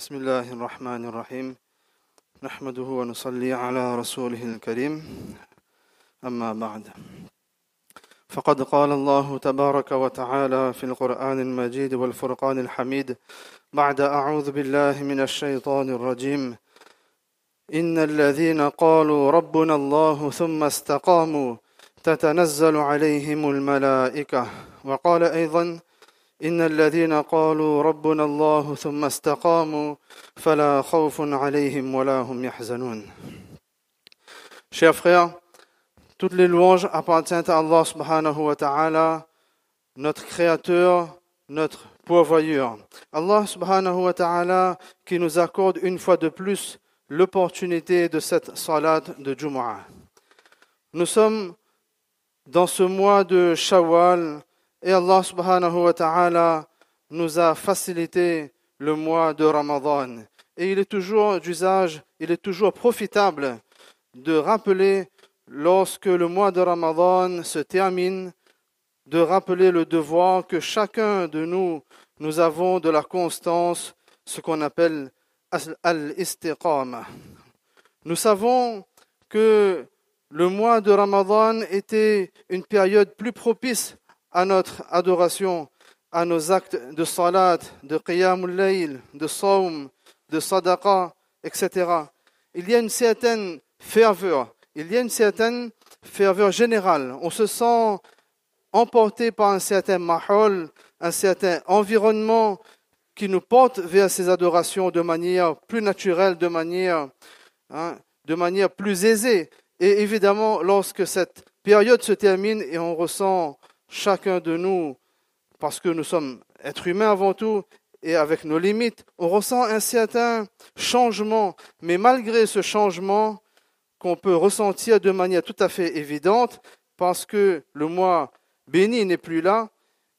بسم الله الرحمن الرحيم نحمده ونصلي على رسوله الكريم أما بعد فقد قال الله تبارك وتعالى في القرآن المجيد والفرقان الحميد بعد أعوذ بالله من الشيطان الرجيم إن الذين قالوا ربنا الله ثم استقاموا تتنزل عليهم الملائكة وقال أيضا Chers frères, toutes les louanges appartiennent à Allah subhanahu wa ta'ala, notre créateur, notre pourvoyeur. Allah subhanahu wa ta'ala qui nous accorde une fois de plus l'opportunité de cette salade de Jumu'ah. Nous sommes dans ce mois de Shawwal, et Allah subhanahu wa ta'ala nous a facilité le mois de Ramadan. Et il est toujours d'usage, il est toujours profitable de rappeler lorsque le mois de Ramadan se termine, de rappeler le devoir que chacun de nous, nous avons de la constance, ce qu'on appelle al-istiqama. Nous savons que le mois de Ramadan était une période plus propice à notre adoration, à nos actes de salat, de qiyam layl, de saum, de sadaqa, etc. Il y a une certaine ferveur, il y a une certaine ferveur générale. On se sent emporté par un certain mahol, un certain environnement qui nous porte vers ces adorations de manière plus naturelle, de manière, hein, de manière plus aisée. Et évidemment, lorsque cette période se termine et on ressent chacun de nous, parce que nous sommes êtres humains avant tout, et avec nos limites, on ressent un certain changement. Mais malgré ce changement qu'on peut ressentir de manière tout à fait évidente, parce que le mois béni n'est plus là,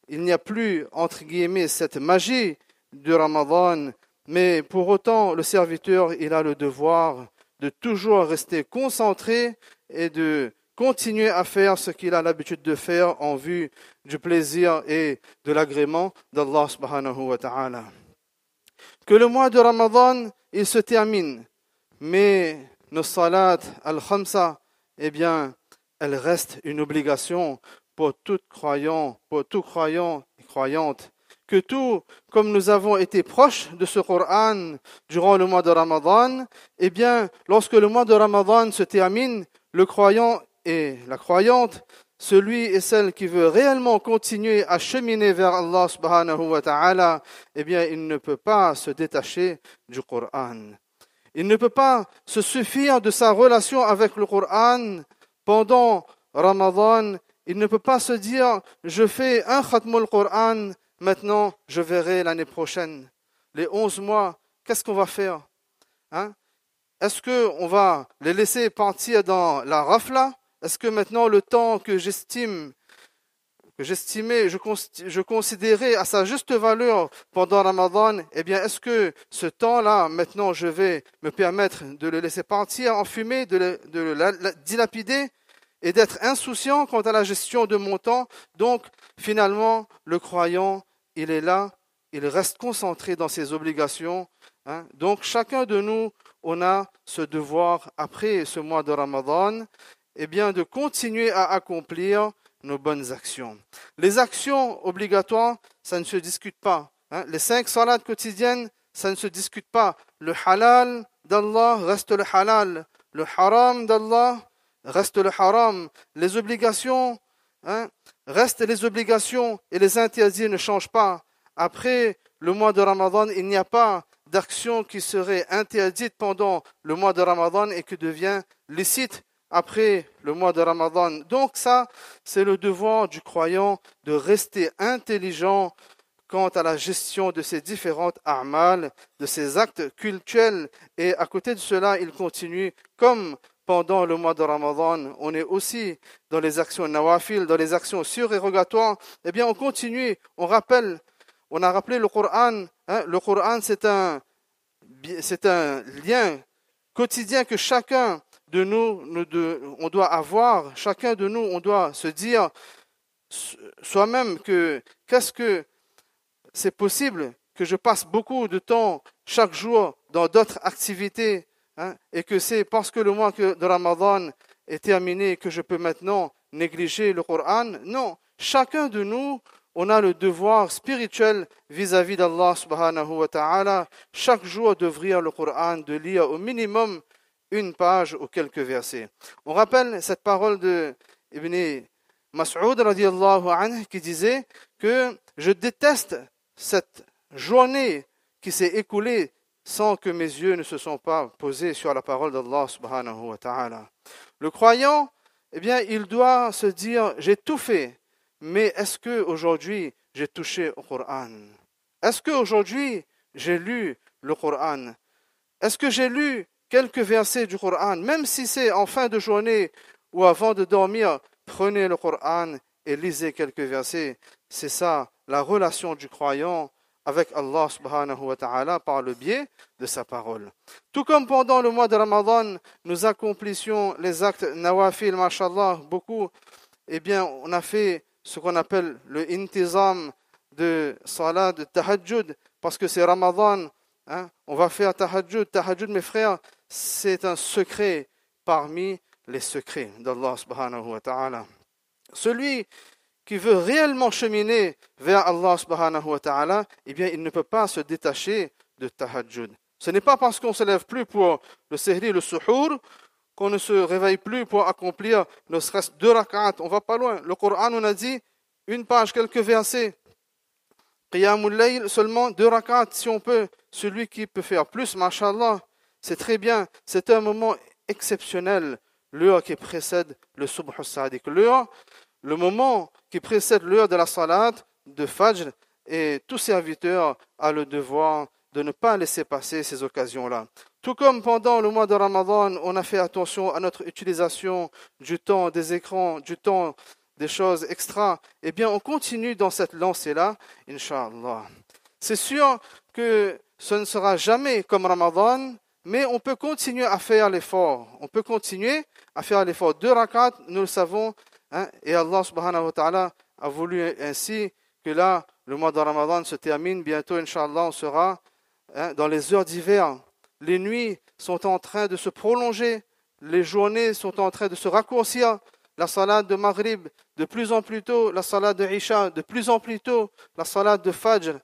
il n'y a plus, entre guillemets, cette magie du Ramadan, mais pour autant, le serviteur, il a le devoir de toujours rester concentré et de continuer à faire ce qu'il a l'habitude de faire en vue du plaisir et de l'agrément d'Allah subhanahu wa ta'ala. Que le mois de Ramadan, il se termine, mais nos salats, al-khamsa, eh bien, elles restent une obligation pour tout croyant, pour tout croyant et croyante. Que tout, comme nous avons été proches de ce Coran durant le mois de Ramadan, eh bien, lorsque le mois de Ramadan se termine, le croyant et la croyante, celui et celle qui veut réellement continuer à cheminer vers Allah subhanahu wa ta'ala, eh bien, il ne peut pas se détacher du Coran. Il ne peut pas se suffire de sa relation avec le Coran pendant Ramadan. Il ne peut pas se dire, je fais un khatmul Coran, maintenant je verrai l'année prochaine. Les onze mois, qu'est-ce qu'on va faire hein? Est-ce qu'on va les laisser partir dans la rafla est-ce que maintenant le temps que j'estime, que j'estimais, je, considérais à sa juste valeur pendant Ramadan, eh bien, est-ce que ce temps-là, maintenant, je vais me permettre de le laisser partir en fumée, de le, dilapider et d'être insouciant quant à la gestion de mon temps Donc, finalement, le croyant, il est là, il reste concentré dans ses obligations. Hein. Donc, chacun de nous, on a ce devoir après ce mois de Ramadan eh bien, de continuer à accomplir nos bonnes actions. Les actions obligatoires, ça ne se discute pas. Hein. Les cinq salades quotidiennes, ça ne se discute pas. Le halal d'Allah reste le halal. Le haram d'Allah reste le haram. Les obligations hein, restent les obligations et les interdits ne changent pas. Après le mois de Ramadan, il n'y a pas d'action qui serait interdite pendant le mois de Ramadan et qui devient licite après le mois de Ramadan. Donc ça, c'est le devoir du croyant de rester intelligent quant à la gestion de ses différentes armales, de ses actes cultuels. Et à côté de cela, il continue comme pendant le mois de Ramadan, on est aussi dans les actions nawafil, dans les actions surérogatoires. Eh bien, on continue, on rappelle, on a rappelé le Coran. Hein, le Coran, c'est un, c'est un lien quotidien que chacun de nous, on doit avoir, chacun de nous, on doit se dire soi-même que qu'est-ce que c'est possible que je passe beaucoup de temps chaque jour dans d'autres activités hein, et que c'est parce que le mois de Ramadan est terminé que je peux maintenant négliger le Coran. Non, chacun de nous, on a le devoir spirituel vis-à-vis d'Allah subhanahu wa ta'ala, chaque jour d'ouvrir le Coran, de lire au minimum une page ou quelques versets. On rappelle cette parole de Ibn Mas'ud qui disait que je déteste cette journée qui s'est écoulée sans que mes yeux ne se soient pas posés sur la parole d'Allah subhanahu Le croyant, eh bien, il doit se dire j'ai tout fait, mais est-ce que aujourd'hui j'ai touché au Coran Est-ce que aujourd'hui j'ai lu le Coran Est-ce que j'ai lu quelques versets du Coran, même si c'est en fin de journée ou avant de dormir, prenez le Coran et lisez quelques versets. C'est ça la relation du croyant avec Allah subhanahu wa ta'ala par le biais de sa parole. Tout comme pendant le mois de Ramadan, nous accomplissions les actes nawafil, mashallah, beaucoup, eh bien, on a fait ce qu'on appelle le intizam de salat, de tahajjud, parce que c'est Ramadan, hein. on va faire tahajjud, tahajjud, mes frères, c'est un secret parmi les secrets d'Allah subhanahu wa ta'ala. Celui qui veut réellement cheminer vers Allah subhanahu wa ta'ala, eh bien, il ne peut pas se détacher de tahajjud. Ce n'est pas parce qu'on ne se lève plus pour le sehri, le suhur qu'on ne se réveille plus pour accomplir ne serait-ce deux rak'at. On va pas loin. Le Coran, nous a dit une page, quelques versets. Qiyamul layl, seulement deux rak'at si on peut. Celui qui peut faire plus, mashallah. C'est très bien, c'est un moment exceptionnel, l'heure qui précède le subh sadiq, l'heure, le moment qui précède l'heure de la salat de Fajr, et tout serviteur a le devoir de ne pas laisser passer ces occasions-là. Tout comme pendant le mois de Ramadan, on a fait attention à notre utilisation du temps des écrans, du temps des choses extra, eh bien on continue dans cette lancée-là, Inch'Allah. C'est sûr que ce ne sera jamais comme Ramadan, mais on peut continuer à faire l'effort. On peut continuer à faire l'effort. Deux rakat nous le savons. Hein, et Allah subhanahu wa ta'ala a voulu ainsi que là, le mois de Ramadan se termine. Bientôt, Inch'Allah, on sera hein, dans les heures d'hiver. Les nuits sont en train de se prolonger. Les journées sont en train de se raccourcir. La salade de Maghrib de plus en plus tôt, la salade de Isha de plus en plus tôt, la salade de Fajr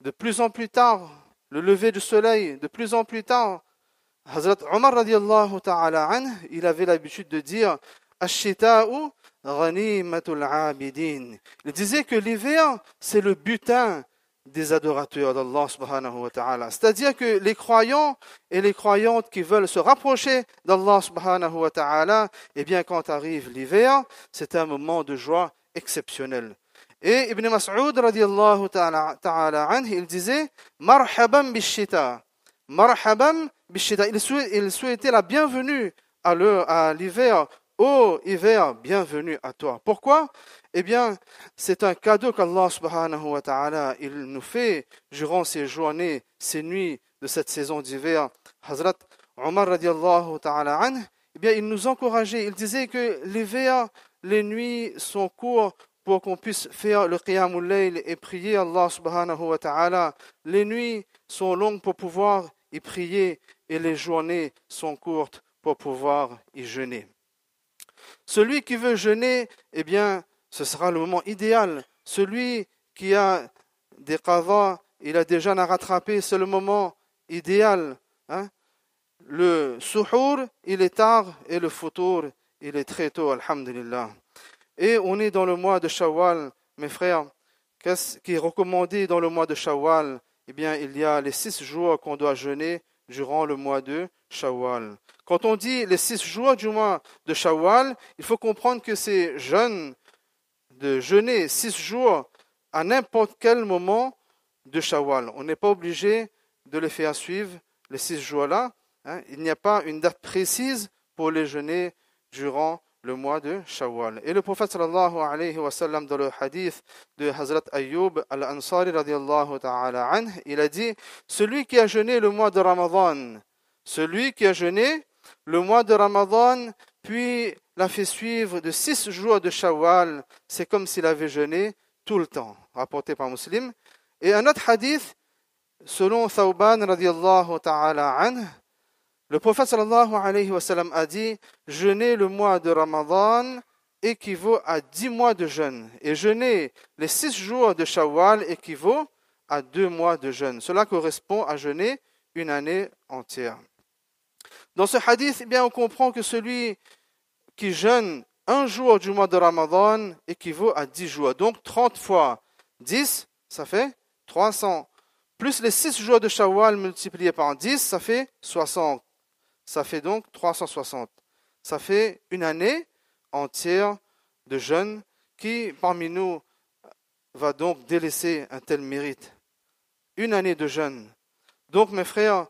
de plus en plus tard, le lever du soleil de plus en plus tard, Hazrat Omar ta'ala il avait l'habitude de dire Ash-shita'u ghanimatul abidin. Il disait que l'hiver, c'est le butin des adorateurs d'Allah subhanahu wa ta'ala. C'est-à-dire que les croyants et les croyantes qui veulent se rapprocher d'Allah subhanahu wa ta'ala, eh bien, quand arrive l'hiver, c'est un moment de joie exceptionnel. Et Ibn Mas'ud radiallahu ta'ala, il disait, marhaban » Marhaban Il souhaitait la bienvenue à l'hiver. oh, hiver, bienvenue à toi. Pourquoi Eh bien, c'est un cadeau qu'Allah subhanahu wa ta'ala il nous fait durant ces journées, ces nuits de cette saison d'hiver. Hazrat Omar ta'ala eh bien, il nous encourageait. Il disait que l'hiver, les nuits sont courtes pour qu'on puisse faire le qiyamul layl et prier Allah subhanahu wa ta'ala. Les nuits sont longues pour pouvoir et prier, et les journées sont courtes pour pouvoir y jeûner. Celui qui veut jeûner, eh bien, ce sera le moment idéal. Celui qui a des cravats, il a déjà à rattraper, c'est le moment idéal. Hein. Le souhour il est tard, et le futur, il est très tôt, alhamdulillah. Et on est dans le mois de Shawwal, mes frères. Qu'est-ce qui est recommandé dans le mois de Shawwal eh bien, il y a les six jours qu'on doit jeûner durant le mois de Shawwal. Quand on dit les six jours du mois de Shawwal, il faut comprendre que c'est jeûne de jeûner six jours à n'importe quel moment de Shawwal. On n'est pas obligé de les faire suivre les six jours-là. Hein. Il n'y a pas une date précise pour les jeûner durant le mois de Shawwal. Et le prophète sallallahu alayhi wa sallam dans le hadith de Hazrat Ayyub al-Ansari radiallahu ta'ala il a dit Celui qui a jeûné le mois de Ramadan, celui qui a jeûné le mois de Ramadan, puis l'a fait suivre de six jours de Shawwal, c'est comme s'il avait jeûné tout le temps, rapporté par Muslim. Et un autre hadith, selon Thawban radiallahu ta'ala le prophète a dit Jeûner le mois de Ramadan équivaut à dix mois de jeûne, et jeûner les six jours de Shawwal équivaut à deux mois de jeûne. Cela correspond à jeûner une année entière. Dans ce hadith, eh bien, on comprend que celui qui jeûne un jour du mois de Ramadan équivaut à dix jours. Donc 30 fois 10, ça fait 300. Plus les six jours de Shawwal multipliés par 10, ça fait 60. Ça fait donc 360. Ça fait une année entière de jeûne qui, parmi nous, va donc délaisser un tel mérite. Une année de jeûne. Donc, mes frères,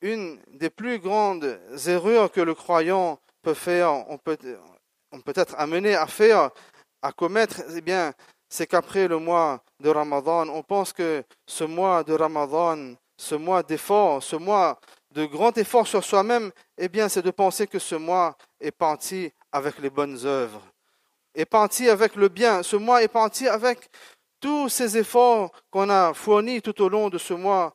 une des plus grandes erreurs que le croyant peut faire, on peut, on peut être amené à faire, à commettre, eh bien, c'est qu'après le mois de Ramadan, on pense que ce mois de Ramadan, ce mois d'effort, ce mois de grands efforts sur soi-même, eh bien, c'est de penser que ce mois est parti avec les bonnes œuvres, est parti avec le bien. Ce mois est parti avec tous ces efforts qu'on a fournis tout au long de ce mois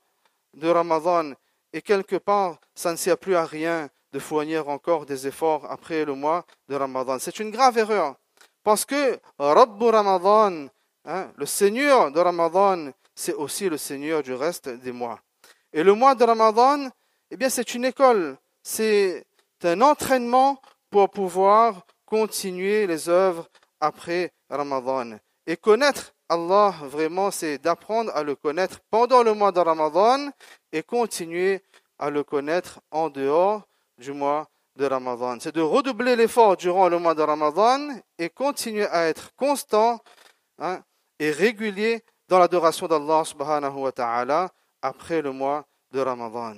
de Ramadan. Et quelque part, ça ne sert plus à rien de fournir encore des efforts après le mois de Ramadan. C'est une grave erreur. Parce que Rabbu Ramadan, hein, le Seigneur de Ramadan, c'est aussi le Seigneur du reste des mois. Et le mois de Ramadan, eh bien c'est une école, c'est un entraînement pour pouvoir continuer les œuvres après Ramadan. Et connaître Allah, vraiment, c'est d'apprendre à le connaître pendant le mois de Ramadan et continuer à le connaître en dehors du mois de Ramadan. C'est de redoubler l'effort durant le mois de Ramadan et continuer à être constant hein, et régulier dans l'adoration d'Allah subhanahu wa ta'ala après le mois de Ramadan.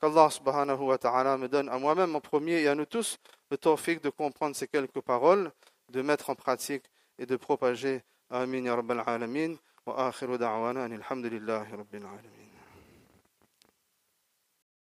Qu'Allah subhanahu wa ta'ala me donne à moi-même en premier et à nous tous le tawfiq de comprendre ces quelques paroles, de mettre en pratique et de propager. Amin ya rabbal alamin. Wa akhiru da'wana alhamdulillahi rabbil alamin.